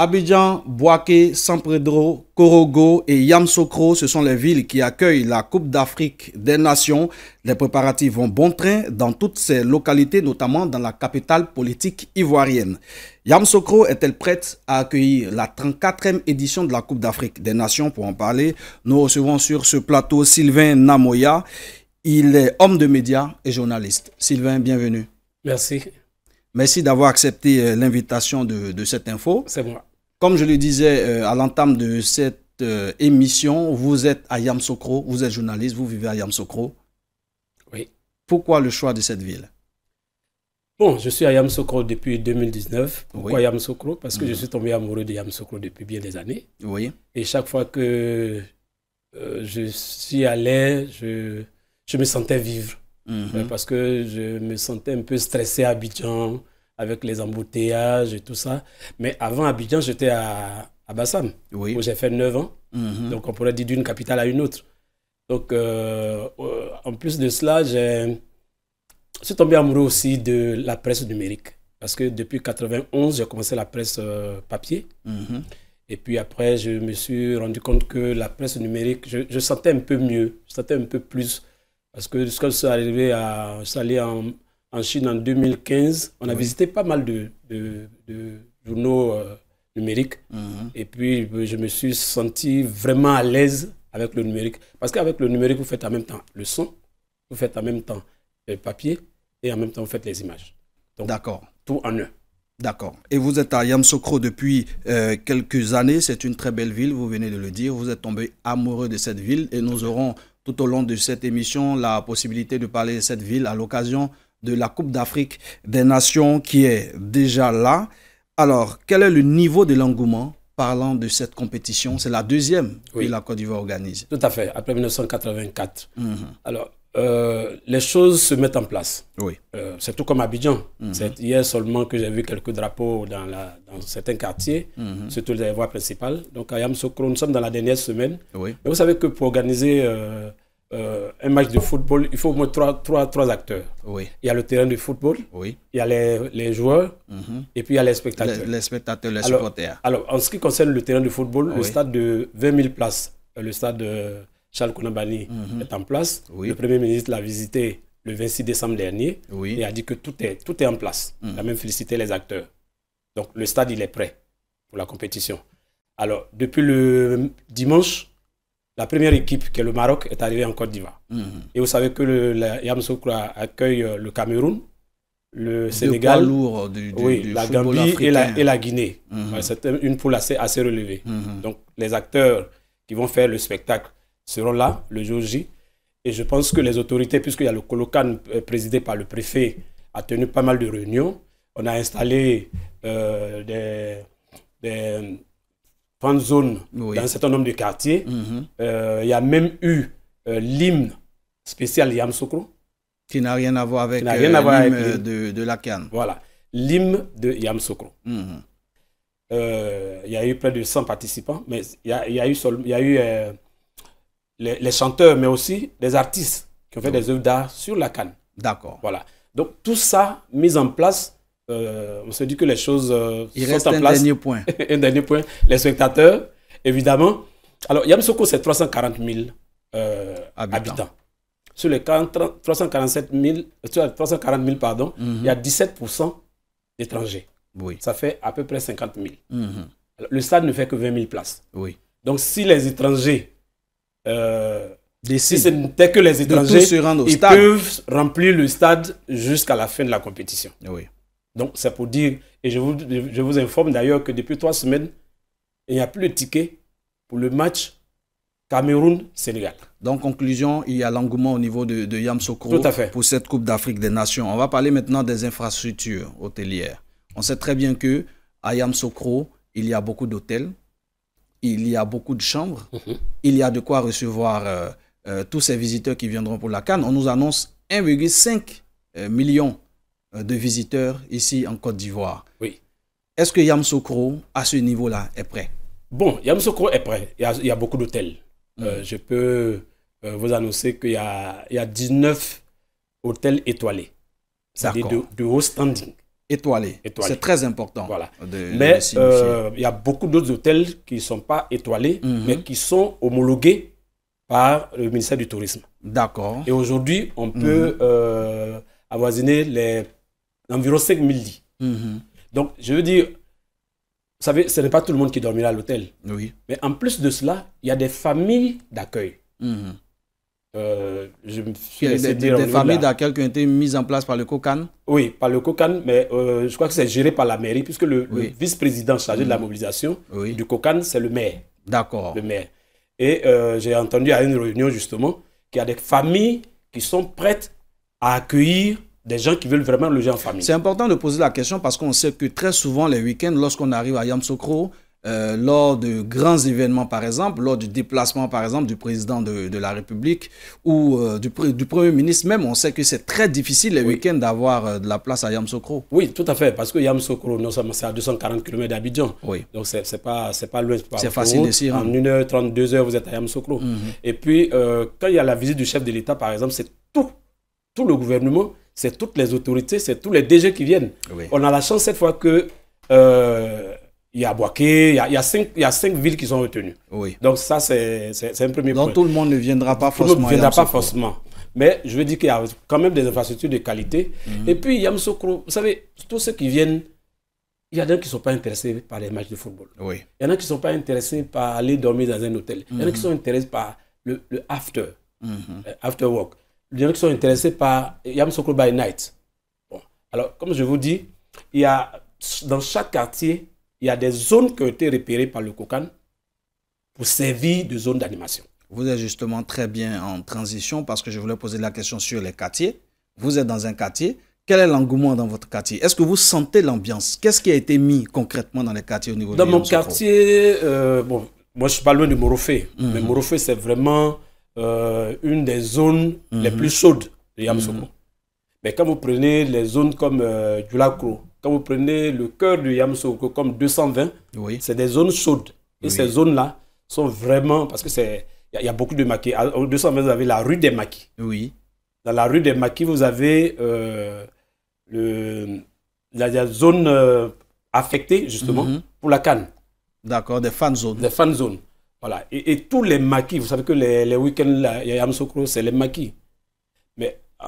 Abidjan, Boaké, San Pedro, Korogo et Yamsokro, ce sont les villes qui accueillent la Coupe d'Afrique des Nations. Les préparatifs vont bon train dans toutes ces localités, notamment dans la capitale politique ivoirienne. Yamsokro est-elle prête à accueillir la 34e édition de la Coupe d'Afrique des Nations Pour en parler, nous recevons sur ce plateau Sylvain Namoya. Il est homme de médias et journaliste. Sylvain, bienvenue. Merci. Merci d'avoir accepté euh, l'invitation de, de cette info. C'est moi. Comme je le disais euh, à l'entame de cette euh, émission, vous êtes à Yamsokro, vous êtes journaliste, vous vivez à Yamsokro. Oui. Pourquoi le choix de cette ville Bon, je suis à Yamsokro depuis 2019. Pourquoi Yam Yamsokro Parce que je mhm. suis tombé amoureux de Yamsokro depuis bien des années. Oui. Et chaque fois que euh, je suis allé, je, me sentais vivre. Mhm. Parce que je me sentais un peu stressé à Abidjan avec les embouteillages et tout ça. Mais avant Abidjan, j'étais à, Bassam, oui. où j'ai fait 9 ans. Mhm. Donc on pourrait dire d'une capitale à une autre. Donc euh, euh, en plus de cela, je suis tombé amoureux aussi de la presse numérique. Parce que depuis 91, j'ai commencé la presse euh, papier. Mhm. Et puis après, je me suis rendu compte que la presse numérique, je, sentais un peu mieux, je sentais un peu plus. Parce que que je suis arrivé à, je suis en, en Chine en 2015. On a visité pas mal de, de, journaux euh, numériques. Mhm. Et puis, je me suis senti vraiment à l'aise avec le numérique. Parce qu'avec le numérique, vous faites en même temps le son, vous faites en même temps le euh, papier et en même temps vous faites les images. D'accord. Tout en un. D'accord. Et vous êtes à Yamsokro depuis euh, quelques années. C'est une très belle ville, vous venez de le dire. Vous êtes tombé amoureux de cette ville et nous aurons tout au long de cette émission la possibilité de parler de cette ville à l'occasion de la Coupe d'Afrique des Nations qui est déjà là. Alors, quel est le niveau de l'engouement parlant de cette compétition C'est la deuxième que la Côte d'Ivoire organise. Tout à fait, après 1984. Mhm. Alors, euh, les choses se mettent en place. Oui. Euh, c'est tout comme Abidjan. Mhm. C'est hier seulement que j'ai vu quelques drapeaux dans, certains quartiers, mhm. surtout les voies principales. Donc à Yamsokro, nous sommes dans la dernière semaine. Oui. vous savez que pour organiser euh, euh, un match de football, il faut au moins trois, trois, acteurs. Oui. Il y a le terrain de football, oui. il y a les, joueurs, mhm. et puis il y a les spectateurs. Les, spectateurs, les supporters. Alors, en ce qui concerne le terrain de football, le stade de 20 000 places, euh, le stade euh, Charles Kounabani mhm. est en place. Le Premier ministre l'a visité le 26 décembre dernier et a dit que tout est, tout est en place. Il a mhm. même félicité les acteurs. Donc, le stade, il est prêt pour la compétition. Alors, depuis le dimanche, la première équipe, qui est le Maroc, est arrivée en Côte d'Ivoire. Mhm. Et vous savez que le, accueille euh, le Cameroun, le Sénégal, lourd oui, la Gambie et la, Guinée. Mhm. C'est une poule assez, relevée. Mhm. Donc les acteurs qui vont faire le spectacle seront là le jour J. Et je pense que les autorités, puisqu'il y a le Colocan euh, présidé par le préfet, a tenu pas mal de réunions. On a installé euh, des, des dans un certain nombre de quartiers. Mhm. Euh, il y a même eu euh, l'hymne spécial Yam Yamsoukro. Qui n'a rien à voir avec euh, l'hymne de, de la Cannes. Voilà, l'hymne de Yam Mm Il y a eu près de 100 participants, mais il y, a, eu, y a eu les, chanteurs, mais aussi des artistes qui ont fait des œuvres d'art sur la Cannes. D'accord. Voilà. Donc tout ça mis en place euh, on se dit que les choses euh, Il sont en place. Dernier point. un dernier point. Les spectateurs, évidemment. Alors, Yamsoko, c'est 340 000 euh, habitants. Sur les 340 000, pardon, il y a 17 mhm. d'étrangers. Oui. Ça fait à peu près 50 000. Mhm. le stade ne fait que 20 000 places. Oui. Donc, si les étrangers si ce que les étrangers, ils peuvent remplir le stade jusqu'à la fin de la compétition. Oui. Donc, c'est pour dire, et je vous, je vous informe d'ailleurs que depuis trois semaines, il n'y a plus de ticket pour le match Cameroun-Sénégal. Donc, conclusion, il y a l'engouement au niveau de, de Yamsokro pour cette Coupe d'Afrique des Nations. On va parler maintenant des infrastructures hôtelières. On sait très bien que à Yamsokro, il y a beaucoup d'hôtels, il y a beaucoup de chambres, mhm. il y a de quoi recevoir euh, euh, tous ces visiteurs qui viendront pour la Cannes. On nous annonce 1,5 euh, million euh, de visiteurs ici en Côte d'Ivoire. Oui. Est-ce que Yamsoukro à ce niveau-là, est prêt Bon, Yamsokro est prêt. Il y a, beaucoup d'hôtels. Mm. Euh, je peux euh, vous annoncer qu'il y, y a, 19 hôtels étoilés. C'est-à-dire de, haut standing. Étoilés. C'est très important. Voilà. mais il y a beaucoup d'autres hôtels qui ne sont pas étoilés, mm-hmm. mais qui sont homologués par le ministère du Tourisme. D'accord. Et aujourd'hui, on peut mm-hmm. avoisiner les environ 5000 lits. Mhm. Donc, je veux dire, vous savez, ce n'est pas tout le monde qui dormira à l'hôtel. Oui. Mais en plus de cela, il y a des familles d'accueil. Mhm. Euh, je me suis il des, familles d'accueil qui ont été mises en place par le COCAN Oui, par le COCAN, mais euh, je crois que c'est géré par la mairie, puisque le, vice-président chargé de la mhm. mobilisation du COCAN, c'est le maire. D'accord. Le maire. Et euh, j'ai entendu à une réunion, justement, qu'il y a des familles qui sont prêtes à accueillir des gens qui veulent vraiment loger en famille. C'est important de poser la question parce qu'on sait que très souvent, les week-ends, lorsqu'on arrive à Yamsokro, euh, lors de grands événements, par exemple, lors du déplacement, par exemple, du président de, la République ou euh, du, du, Premier ministre même, on sait que c'est très difficile les week-ends d'avoir euh, de la place à Yamsokro. Oui, tout à fait, parce que Yamsokro, non seulement c'est à 240 km d'Abidjan, donc c'est pas, pas loin. C'est facile ici. En 1 h 32 heures, vous êtes à Yamsokro. Mhm. Et puis, euh, quand il y a la visite du chef de l'État, par exemple, c'est tout, tout le gouvernement c'est toutes les autorités, c'est tous les DG qui viennent. On a la chance cette fois que euh, il y a Boaké, il y a, cinq, villes qui sont retenues. Donc ça, c'est un premier point. Donc tout le monde ne viendra pas forcément. Tout le monde ne viendra pas forcément. Mais je veux dire qu'il y a quand même des infrastructures de qualité. Mhm. Et puis, Yamsokro, vous savez, tous ceux qui viennent, il y en a qui ne sont pas intéressés par les matchs de football. Il y en a qui ne sont pas intéressés par aller dormir dans un hôtel. Il y en a qui mhm. sont intéressés par le, after, mhm. euh, after work il y qui sont intéressés par Yam by Night. Bon. Alors, comme je vous dis, il y a, dans chaque quartier, il y a des zones qui ont été repérées par le COCAN pour servir de zone d'animation. Vous êtes justement très bien en transition parce que je voulais poser la question sur les quartiers. Vous êtes dans un quartier. Quel est l'engouement dans votre quartier Est-ce que vous sentez l'ambiance Qu'est-ce qui a été mis concrètement dans les quartiers au niveau dans de Dans mon quartier, euh, bon, moi je suis pas loin de Morofé. Mmh. Mais Morofé, c'est vraiment euh, une des zones mhm. les plus chaudes de Yamsoukou. Mhm. Mais quand vous prenez les zones comme du euh, Dulacro, quand vous prenez le cœur de Yamsoukou, comme 220, c'est des zones chaudes. Et ces zones-là sont vraiment. Parce que c'est. Il y, a beaucoup de maquis. Ah, en 220, vous avez la rue des maquis. Oui. Dans la rue des maquis, vous avez euh, le, la, zone affectée, justement, mhm. pour la canne. D'accord, des fan zones. Des fan zones. Voilà. Et, tous les maquis, vous savez que les, week-ends, il y a Yamsoukro, c'est les maquis. Mais euh,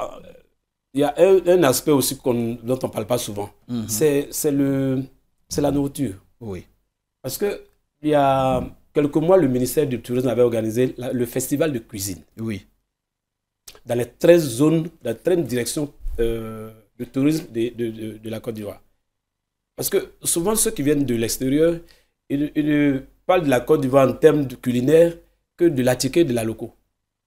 il y a un, aspect aussi dont on ne parle pas souvent. Mhm. c'est le C'est la nourriture. Oui. Parce que il y a quelques mois, le ministère du Tourisme avait organisé le festival de cuisine. Oui. Dans les 13 zones, dans les 13 directions euh, tourisme de, de, de, la Côte d'Ivoire. Parce que souvent, ceux qui viennent de l'extérieur, ils, ils parle de la Côte d'Ivoire en termes de culinaire que de l'attiqué de la loco.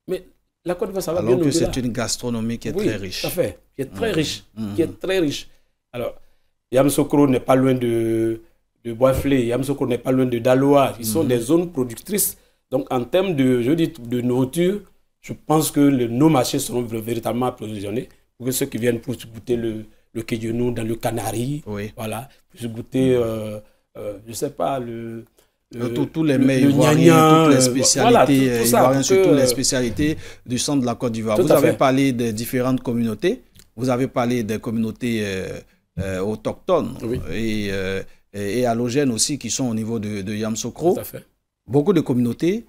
Mais la Côte d'Ivoire, ça va Alors que c'est une gastronomie qui est très riche. Tout à fait, qui est très mmh. riche. Mmh. Qui est très riche. Alors, Yamsokro n'est pas loin de, de Boisflé, n'est pas loin de Daloa. Ils sont mmh. des zones productrices. Donc, en termes de, je dis, de nourriture, je pense que le, nos marchés seront véritablement approvisionnés pour que ceux qui viennent pour goûter le, le dans le Canari, oui. voilà, pour goûter, euh, euh, je ne sais pas, le, euh, tous les mets ivoiriens, toutes les euh, spécialités surtout les spécialités du centre de la Côte d'Ivoire. Vous avez parlé des différentes communautés, vous avez parlé des communautés euh, autochtones et, et, halogènes aussi qui sont au niveau de, de Yamsokro. Beaucoup de communautés.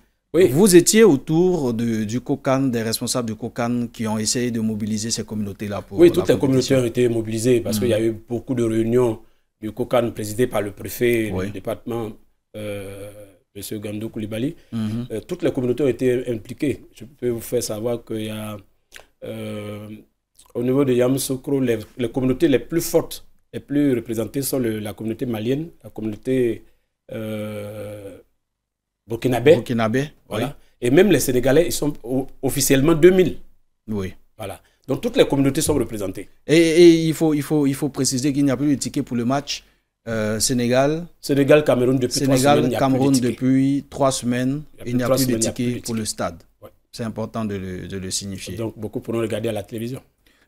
Vous étiez autour du COCAN, des responsables du COCAN qui ont essayé de mobiliser ces communautés-là pour. Oui, toutes les communautés ont été mobilisées parce qu'il y a hmm. eu beaucoup de réunions du COCAN présidées par le préfet, du le département, euh, M. Gandou Koulibaly. Mhm. Euh, toutes les communautés ont été impliquées Je peux vous faire savoir qu'il y a, euh, au niveau de Yam les, les, communautés les plus fortes, les plus représentées sont la communauté malienne, la communauté burkinabé. voilà. Et même les Sénégalais, ils sont officiellement 2000. Oui. Voilà. Donc toutes les communautés sont représentées. Et, il, faut, il, faut, il faut préciser qu'il n'y a plus de ticket pour le match euh, Sénégal. Sénégal, Cameroun depuis trois semaines. Il n'y a, plus, de tickets pour le stade. C'est important de le, signifier. Donc beaucoup pourront regarder à la télévision.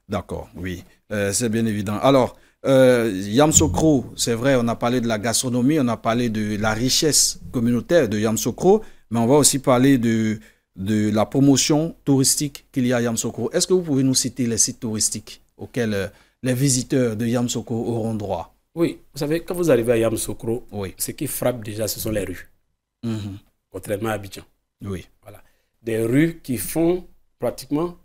D'accord, oui. Euh, c'est bien évident. Alors, euh, Yamsokro, c'est vrai, on a parlé de la gastronomie, on a parlé de la richesse communautaire de Yamsokro, mais on va aussi parler de, de la promotion touristique qu'il y a à Yamsokro. Est-ce que vous pouvez nous citer les sites touristiques auxquels euh, les visiteurs de Yamsokro auront droit oui, vous savez, quand vous arrivez à Yam Sokro, ce qui frappe déjà, ce sont les rues. Mhm. Contrairement à Abidjan. Oui. Voilà. Des rues qui font pratiquement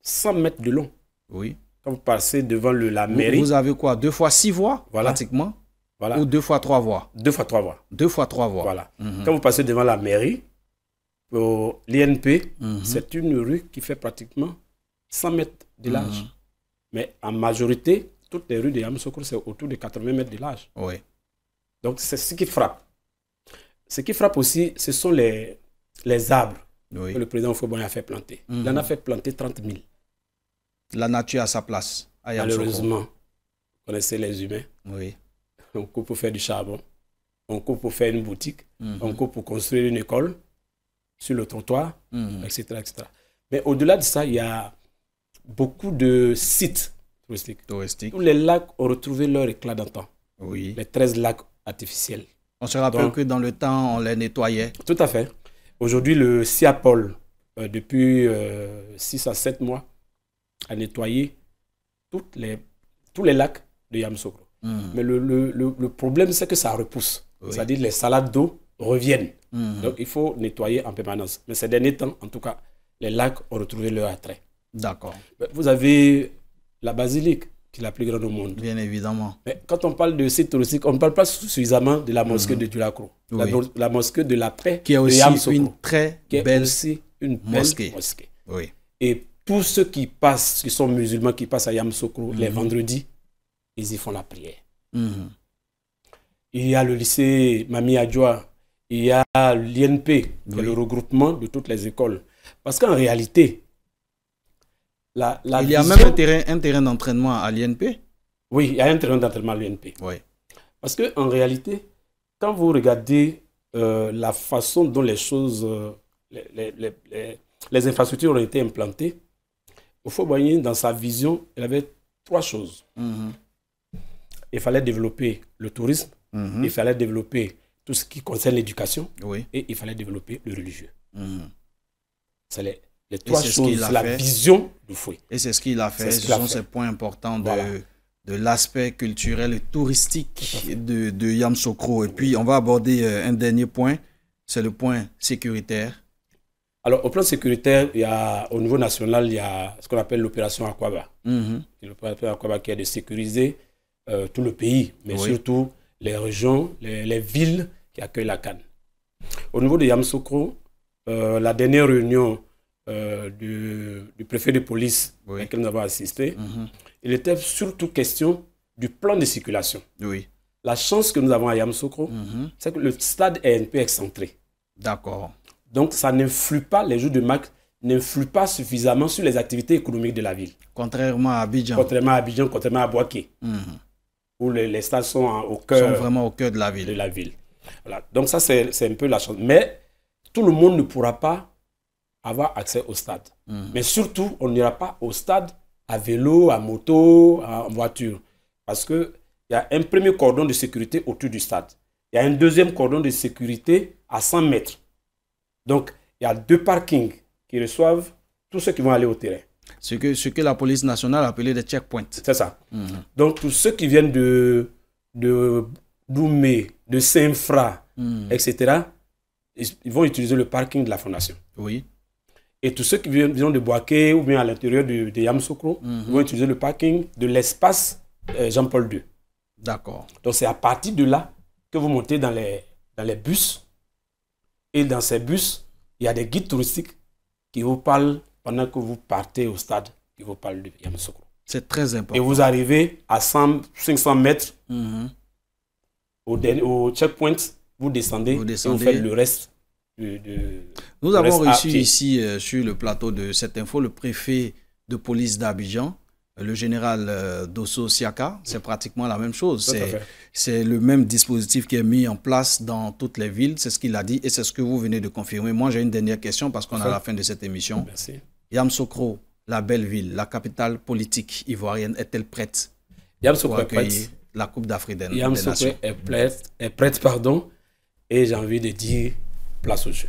100 mètres de long. Oui. Quand vous passez devant la mairie. Vous, avez quoi Deux fois six voies Pratiquement voilà. Ou deux fois trois voies Deux fois trois voies. Deux fois trois voies. Voilà. Mhm. Quand vous passez devant la mairie, l'INP, mhm. c'est une rue qui fait pratiquement 100 mètres de large. Mais en majorité, toutes les rues de Yamoussoukro, c'est autour de 80 mètres de large. Oui. Donc, c'est ce qui frappe. Ce qui frappe aussi, ce sont les, les arbres que le président Foubon a fait planter. Il en a mhm. fait planter 30 000. La nature a sa place. À Malheureusement, on connaissez les humains. Oui. On court pour faire du charbon, on court pour faire une boutique, mhm. on court pour construire une école sur le trottoir, etc., mhm. etc. Mais au-delà de ça, il y a beaucoup de sites Touristique. Tous les lacs ont retrouvé leur éclat d'antan. Oui. Les 13 lacs artificiels. On se rappelle que dans le temps, on les nettoyait. Tout à fait. Aujourd'hui, le Siapol, euh, depuis 6 euh, à 7 mois, a nettoyé toutes les, tous les lacs de Yamsokro. Hmm. Mais le, le, le, problème, c'est que ça repousse. C'est-à-dire les salades d'eau reviennent. Hmm. Donc, il faut nettoyer en permanence. Mais ces derniers temps, en tout cas, les lacs ont retrouvé leur attrait. D'accord. Vous avez la basilique, qui est la plus grande au monde. Bien évidemment. Mais quand on parle de site touristique, on ne parle pas suffisamment de la mosquée mhm. de Tulacro, la, mosquée de la paix, qui est aussi une très qui est belle aussi une mosquée. Et tous ceux qui passent, qui sont musulmans, qui passent à Yamsokro mhm. les vendredis, ils y font la prière. Mhm. Il y a le lycée Mami Adjoa, il y a l'INP, le regroupement de toutes les écoles. Parce qu'en réalité, il y a même un terrain, d'entraînement à l'INP Oui, il y a un terrain d'entraînement à l'INP. Oui. Parce qu'en réalité, quand vous regardez euh, la façon dont les choses, euh, les, infrastructures ont été implantées, voyez dans sa vision, il avait trois choses. Mhm. Il fallait développer le tourisme, mhm. il fallait développer tout ce qui concerne l'éducation, oui. et il fallait développer le religieux. Mhm. C'est les trois choses, la fait. vision du fouet. Et c'est ce qu'il a fait. Ce, ce sont ces points importants de, l'aspect culturel et touristique de, de Yamsokro. Et puis, on va aborder euh, un dernier point, c'est le point sécuritaire. Alors, au plan sécuritaire, il y a, au niveau national, il y a ce qu'on appelle l'opération Aquaba. Mm-hmm. L'opération Aquaba qui est de sécuriser euh, tout le pays, mais surtout les régions, les, villes qui accueillent la canne. Au niveau de Yamsokro, euh, la dernière réunion euh, du, préfet de police que à nous avons assisté, mhm. il était surtout question du plan de circulation. Oui. La chance que nous avons à Yamsoukro, mhm. c'est que le stade est un peu excentré. D'accord. Donc, ça n'influe pas, les jours de marque n'influe pas suffisamment sur les activités économiques de la ville. Contrairement à Abidjan. Contrairement à Abidjan, contrairement à Boaké, mhm. où les, stades sont au cœur. Sont vraiment au cœur de la ville. De la ville. Voilà. Donc, ça, c'est un peu la chance. Mais tout le monde ne pourra pas avoir accès au stade. Mhm. Mais surtout, on n'ira pas au stade à vélo, à moto, en voiture. Parce il y a un premier cordon de sécurité autour du stade. Il y a un deuxième cordon de sécurité à 100 mètres. Donc, il y a deux parkings qui reçoivent tous ceux qui vont aller au terrain. Ce que, ce que la police nationale appelait des checkpoints. C'est ça. Mhm. Donc, tous ceux qui viennent de, de Doumé, de Saint-Fra, mhm. etc., ils vont utiliser le parking de la Fondation. Oui. Et tous ceux qui viennent de Boaké ou bien à l'intérieur de, Yam Yamsoukro mhm. vont utiliser le parking de l'espace euh, Jean-Paul II. D'accord. Donc c'est à partir de là que vous montez dans les, dans les bus. Et dans ces bus, il y a des guides touristiques qui vous parlent pendant que vous partez au stade, qui vous parlent de Yamsoukro. C'est très important. Et vous arrivez à 500 mètres mhm. au, checkpoint, vous descendez, vous descendez et vous faites le reste nous avons reçu ici, euh, sur le plateau de cette info, le préfet de police d'Abidjan, euh, le général euh, Dosso Siaka. C'est pratiquement la même chose. C'est le même dispositif qui est mis en place dans toutes les villes. C'est ce qu'il a dit et c'est ce que vous venez de confirmer. Moi, j'ai une dernière question parce qu'on est à la fin de cette émission. Merci. Yamsokro, la belle ville, la capitale politique ivoirienne, est-elle prête Yamsokro est La Coupe d'Afrique des Nations. est prête, est prête, pardon. Et j'ai envie de dire place au jeu.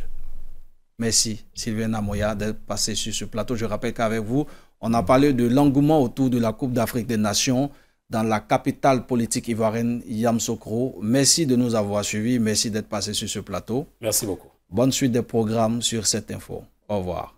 Merci Sylvain Namoya d'être passé sur ce plateau. Je rappelle qu'avec vous, on a parlé de l'engouement autour de la Coupe d'Afrique des Nations dans la capitale politique ivoirienne Yamsokro. Merci de nous avoir suivis. Merci d'être passé sur ce plateau. Merci beaucoup. Bonne suite des programmes sur cette info. Au revoir.